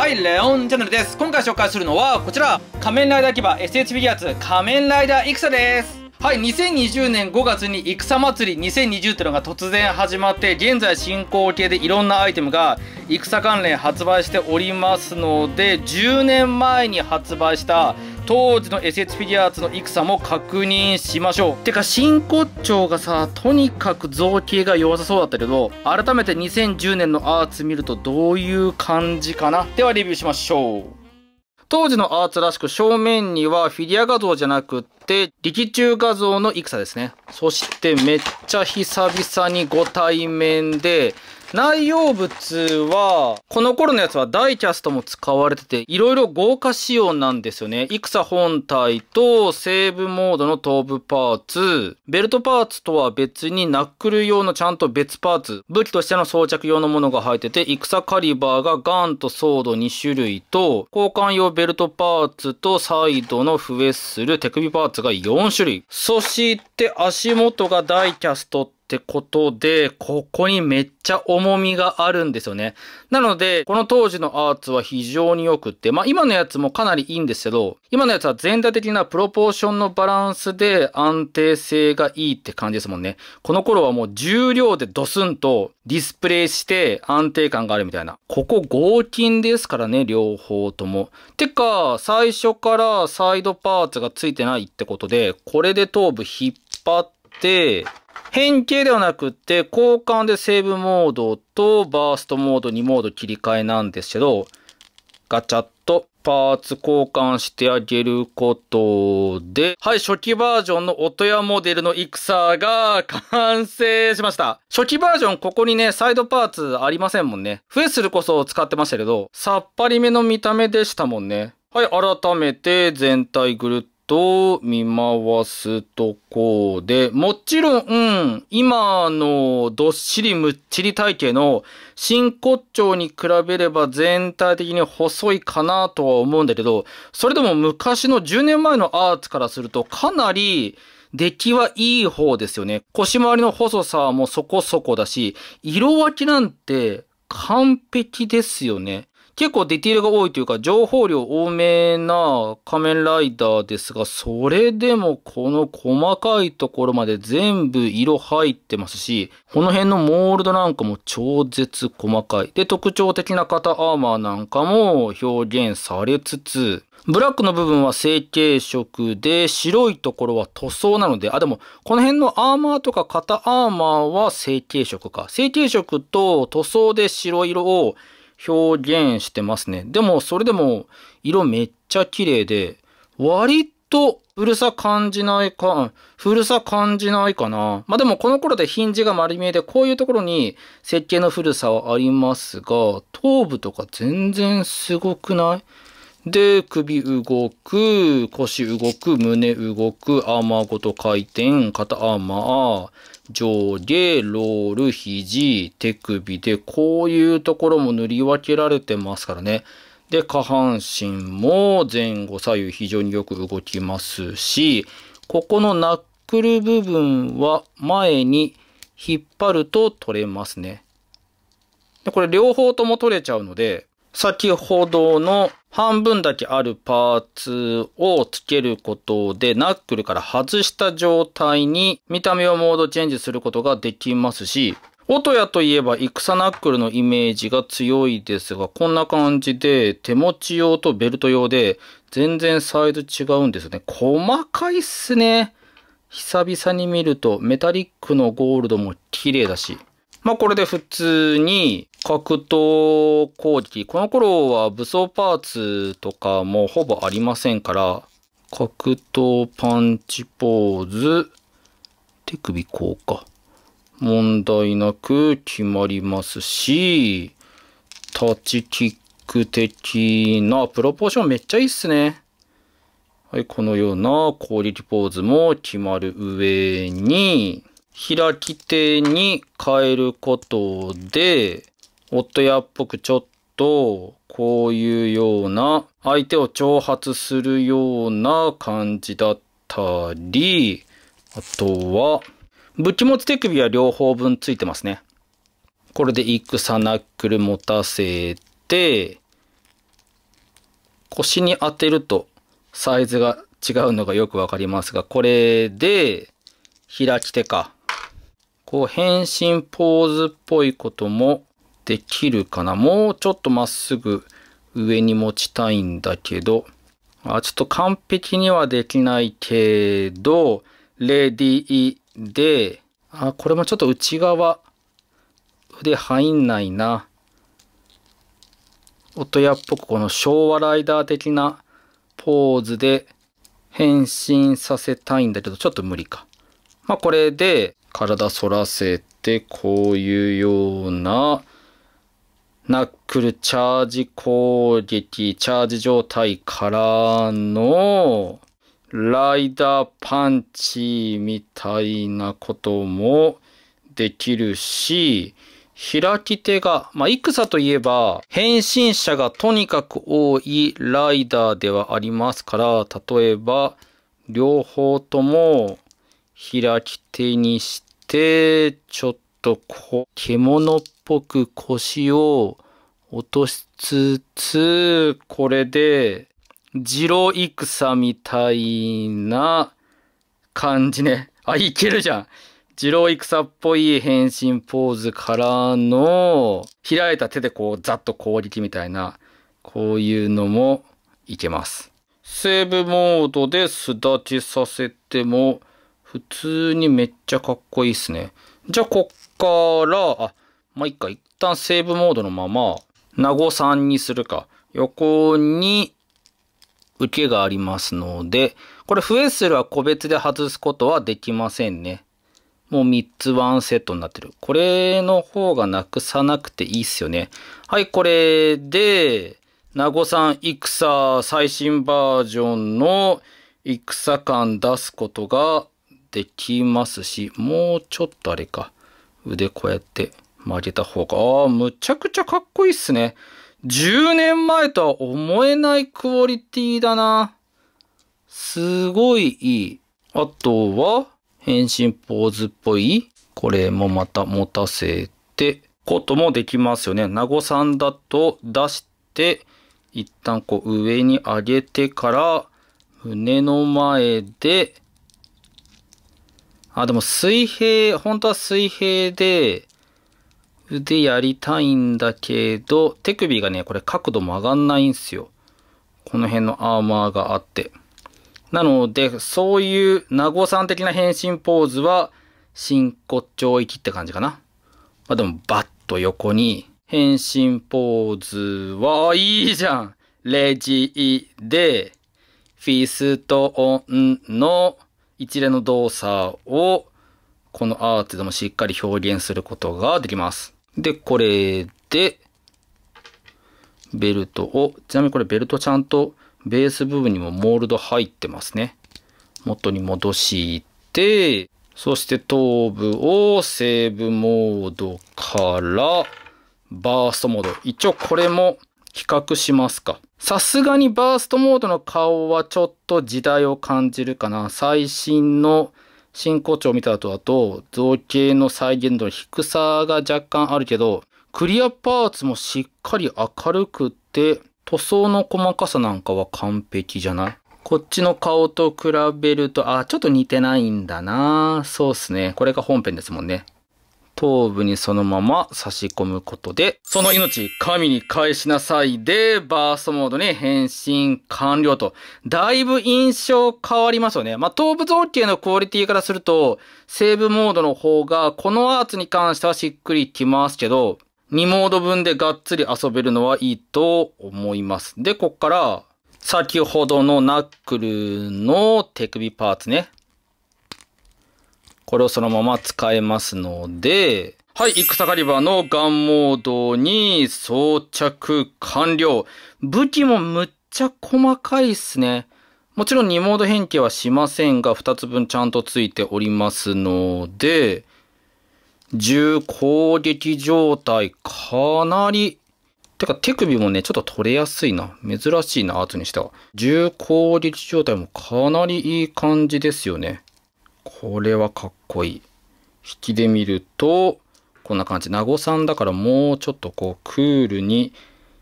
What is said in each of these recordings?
はい、レオンチャンネルです。今回紹介するのはこちら、仮面ライダー牙 s h フィギュアツ仮面ライダー戦です。はい2020年5月に戦祭り2020ってのが突然始まって現在進行形でいろんなアイテムが戦関連発売しておりますので10年前に発売した当時の SS フィギュアーツの戦も確認しましょうてか真骨頂がさとにかく造形が弱さそうだったけど改めて2010年のアーツ見るとどういう感じかなではレビューしましょう当時のアーツらしく正面にはフィギュア画像じゃなくって力中画像の戦ですね。そしてめっちゃ久々にご対面で内容物は、この頃のやつはダイキャストも使われてて、いろいろ豪華仕様なんですよね。戦本体とセーブモードの頭部パーツ、ベルトパーツとは別にナックル用のちゃんと別パーツ、武器としての装着用のものが入ってて、戦カリバーがガンとソード2種類と、交換用ベルトパーツとサイドのフエッスル、手首パーツが4種類。そして足元がダイキャストて、ってことで、ここにめっちゃ重みがあるんですよね。なので、この当時のアーツは非常に良くって、まあ今のやつもかなりいいんですけど、今のやつは全体的なプロポーションのバランスで安定性がいいって感じですもんね。この頃はもう重量でドスンとディスプレイして安定感があるみたいな。ここ合金ですからね、両方とも。てか、最初からサイドパーツが付いてないってことで、これで頭部引っ張って、変形ではなくて、交換でセーブモードとバーストモード2モード切り替えなんですけど、ガチャッとパーツ交換してあげることで、はい、初期バージョンの音やモデルのイクサーが完成しました。初期バージョン、ここにね、サイドパーツありませんもんね。フェスルこそ使ってましたけど、さっぱりめの見た目でしたもんね。はい、改めて全体ぐるっと、見回すとこで、もちろん、今のどっしりむっちり体型の真骨頂に比べれば全体的に細いかなとは思うんだけど、それでも昔の10年前のアーツからするとかなり、出来はいい方ですよね。腰回りの細さもそこそこだし、色分けなんて完璧ですよね。結構ディティールが多いというか、情報量多めな仮面ライダーですが、それでもこの細かいところまで全部色入ってますし、この辺のモールドなんかも超絶細かい。で、特徴的な型アーマーなんかも表現されつつ、ブラックの部分は成型色で、白いところは塗装なので、あ、でも、この辺のアーマーとか型アーマーは成型色か。成型色と塗装で白色を表現してますね。でも、それでも、色めっちゃ綺麗で、割と古さ感じないか、古さ感じないかな。まあでもこの頃でヒンジが丸見えで、こういうところに設計の古さはありますが、頭部とか全然すごくないで、首動く、腰動く、胸動く、アーマーごと回転、肩アーマー、上下、ロール、肘、手首で、こういうところも塗り分けられてますからね。で、下半身も前後左右非常によく動きますし、ここのナックル部分は前に引っ張ると取れますね。でこれ両方とも取れちゃうので、先ほどの半分だけあるパーツをつけることで、ナックルから外した状態に見た目をモードチェンジすることができますし、音やといえば戦ナックルのイメージが強いですが、こんな感じで手持ち用とベルト用で全然サイズ違うんですね。細かいっすね。久々に見るとメタリックのゴールドも綺麗だし。まあこれで普通に格闘攻撃。この頃は武装パーツとかもほぼありませんから、格闘パンチポーズ、手首こうか。問題なく決まりますし、タッチキック的なプロポーションめっちゃいいっすね。はい、このような攻撃ポーズも決まる上に、開き手に変えることで、夫やっぽくちょっと、こういうような、相手を挑発するような感じだったり、あとは、武器持ち手首は両方分ついてますね。これで戦ナックル持たせて、腰に当てるとサイズが違うのがよくわかりますが、これで、開き手か。こう変身ポーズっぽいこともできるかなもうちょっとまっすぐ上に持ちたいんだけど、あちょっと完璧にはできないけど、レディーで、あ、これもちょっと内側腕入んないな。音やっぽくこの昭和ライダー的なポーズで変身させたいんだけど、ちょっと無理か。まあこれで体反らせて、こういうようなナックルチャージ攻撃、チャージ状態からの、ライダーパンチみたいなこともできるし、開き手が、まあ、戦といえば、変身者がとにかく多いライダーではありますから、例えば、両方とも開き手にして、ちょっとこう、獣っぽく腰を落としつつ、これで、ク戦みたいな感じね。あ、いけるじゃん。ク戦っぽい変身ポーズからの、開いた手でこう、ざっと攻撃みたいな、こういうのもいけます。セーブモードで巣立ちさせても、普通にめっちゃかっこいいっすね。じゃあ、こっから、あ、まあ、いっか、一旦セーブモードのまま、名護さんにするか。横に、受けがありますので、これ、増えするは個別で外すことはできませんね。もう3つワンセットになってる。これの方がなくさなくていいっすよね。はい、これで、名護さん戦最新バージョンの戦感出すことができますし、もうちょっとあれか。腕こうやって曲げた方が、ああ、むちゃくちゃかっこいいっすね。10年前とは思えないクオリティだな。すごいいい。あとは、変身ポーズっぽい。これもまた持たせて、こともできますよね。名護さんだと出して、一旦こう上に上げてから、胸の前で、あ、でも水平、本当は水平で、腕やりたいんだけど、手首がね、これ角度も上がんないんすよ。この辺のアーマーがあって。なので、そういう名護さん的な変身ポーズは、真骨頂域って感じかな。まあでも、バッと横に、変身ポーズは、いいじゃんレジで、フィストオンの、一連の動作をこのアートでもしっかり表現することができます。で、これで、ベルトを、ちなみにこれベルトちゃんとベース部分にもモールド入ってますね。元に戻して、そして頭部をセーブモードからバーストモード。一応これも比較しますか。さすがにバーストモードの顔はちょっと時代を感じるかな。最新の進行調を見た後だと、造形の再現度の低さが若干あるけど、クリアパーツもしっかり明るくて、塗装の細かさなんかは完璧じゃないこっちの顔と比べると、あ、ちょっと似てないんだなそうっすね。これが本編ですもんね。頭部にそのまま差し込むことで、その命、神に返しなさいで、バーストモードに変身完了と、だいぶ印象変わりますよね。まあ、頭部造形のクオリティからすると、セーブモードの方が、このアーツに関してはしっくりきますけど、2モード分でがっつり遊べるのはいいと思います。で、こっから、先ほどのナックルの手首パーツね。これをそのまま使えますので、はい、戦狩り場のガンモードに装着完了。武器もむっちゃ細かいっすね。もちろん2モード変形はしませんが、2つ分ちゃんとついておりますので、銃攻撃状態かなり、てか手首もね、ちょっと取れやすいな。珍しいな、後にしては。銃攻撃状態もかなりいい感じですよね。これはかっこいい。引きで見ると、こんな感じ。名護さんだからもうちょっとこうクールに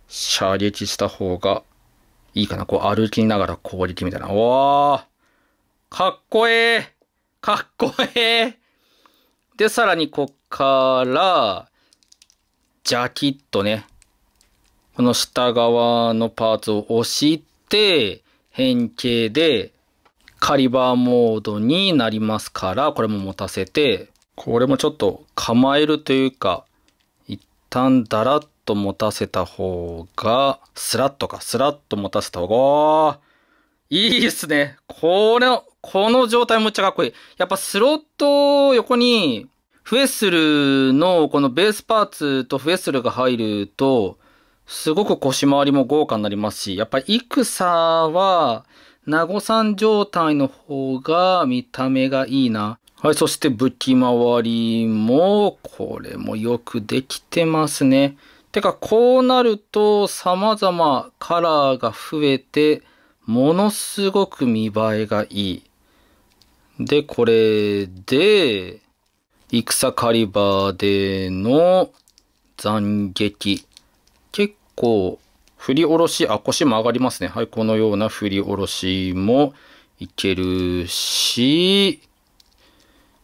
射撃した方がいいかな。こう歩きながら攻撃みたいな。わあかっこええかっこええで、さらにこっから、ジャキッとね、この下側のパーツを押して、変形でカリバーモードになりますから、これも持たせて、これもちょっと構えるというか、一旦だらっと持たせた方が、スラッとか、スラッと持たせた方が、いいっすね。これ、この状態むっちゃかっこいい。やっぱスロット横に、フェッスルのこのベースパーツとフェッスルが入ると、すごく腰回りも豪華になりますし、やっぱりイクサは、名護さん状態の方が見た目がいいな。はい、そして武器回りも、これもよくできてますね。てか、こうなると様々カラーが増えて、ものすごく見栄えがいい。で、これで、戦カリバーでの斬撃。結構振り下ろし、あ、腰も上がりますね。はい、このような振り下ろしもいけるし、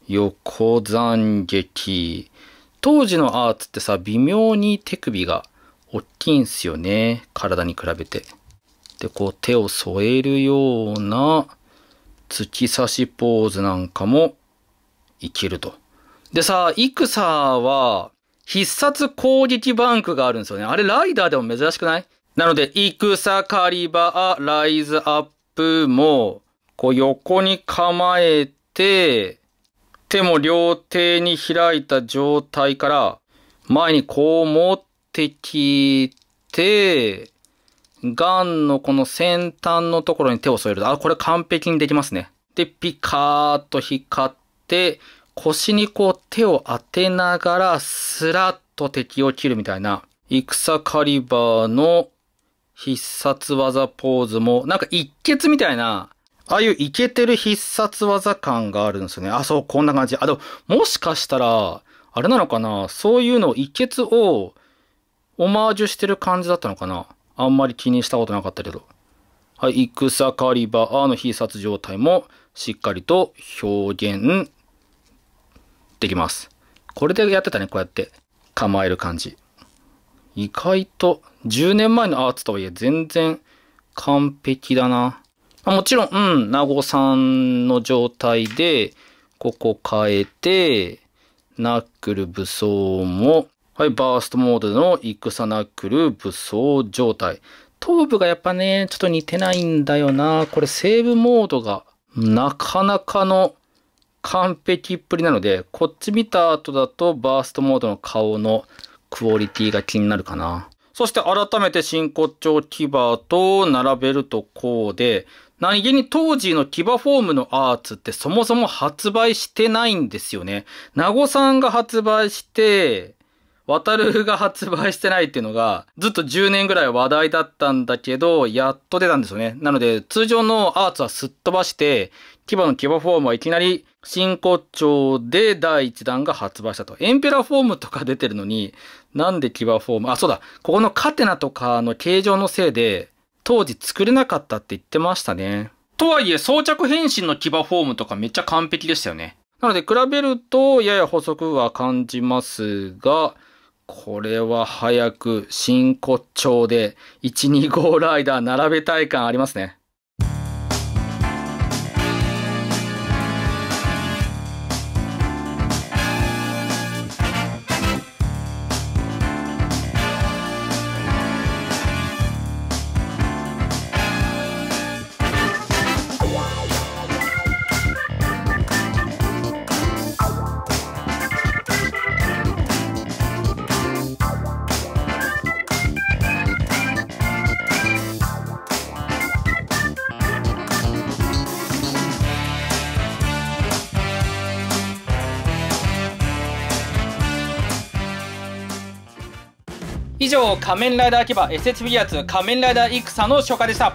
横斬撃。当時のアーツってさ、微妙に手首が大きいんすよね。体に比べて。で、こう手を添えるような突き刺しポーズなんかもいけると。でさ、イクーは必殺攻撃バンクがあるんですよね。あれライダーでも珍しくないなので、戦リバー、ライズアップも、こう横に構えて、手も両手に開いた状態から、前にこう持ってきて、ガンのこの先端のところに手を添える。あ、これ完璧にできますね。で、ピカーッと光って、腰にこう手を当てながら、スラッと敵を切るみたいな、戦カリバーの必殺技ポーズも、なんか一血みたいな、ああいうイケてる必殺技感があるんですよね。あ、そう、こんな感じ。あ、でも、もしかしたら、あれなのかなそういうの、一血を、オマージュしてる感じだったのかなあんまり気にしたことなかったけど。はい、戦カリバーの必殺状態も、しっかりと表現できます。これでやってたね、こうやって。構える感じ。意外と10年前のアーツとはいえ全然完璧だな。もちろん、うん、名護さんの状態で、ここ変えて、ナックル武装も、はい、バーストモードの戦ナックル武装状態。頭部がやっぱね、ちょっと似てないんだよな。これセーブモードがなかなかの完璧っぷりなので、こっち見た後だとバーストモードの顔のクオリティが気になるかな。そして改めて真骨頂牙と並べるとこうで、何気に当時の牙フォームのアーツってそもそも発売してないんですよね。名護さんが発売して、渡るが発売してないっていうのが、ずっと10年ぐらい話題だったんだけど、やっと出たんですよね。なので、通常のアーツはすっ飛ばして、牙の牙フォームはいきなり新骨頂で第1弾が発売したと。エンペラフォームとか出てるのに、なんで牙フォームあ、そうだ。ここのカテナとかの形状のせいで、当時作れなかったって言ってましたね。とはいえ、装着変身の牙フォームとかめっちゃ完璧でしたよね。なので、比べると、やや補足は感じますが、これは早く真骨頂で1、2号ライダー並べたい感ありますね。以上仮面ライダーバ SSB やつ仮面ライダー戦の紹介でした